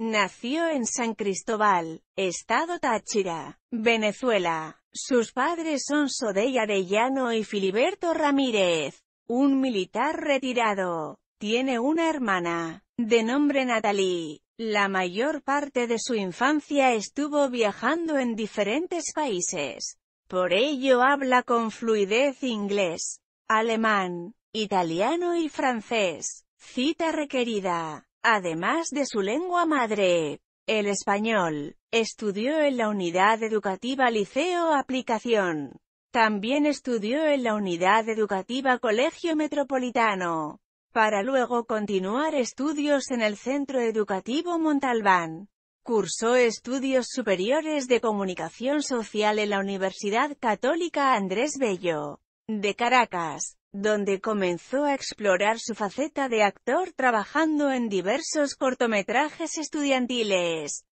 Nació en San Cristóbal, Estado Táchira, Venezuela. Sus padres son de Arellano y Filiberto Ramírez, un militar retirado. Tiene una hermana, de nombre Natalie. La mayor parte de su infancia estuvo viajando en diferentes países. Por ello habla con fluidez inglés, alemán, italiano y francés. Cita requerida además de su lengua madre, el español. Estudió en la Unidad Educativa Liceo Aplicación. También estudió en la Unidad Educativa Colegio Metropolitano, para luego continuar estudios en el Centro Educativo Montalbán. Cursó estudios superiores de comunicación social en la Universidad Católica Andrés Bello de Caracas, donde comenzó a explorar su faceta de actor trabajando en diversos cortometrajes estudiantiles.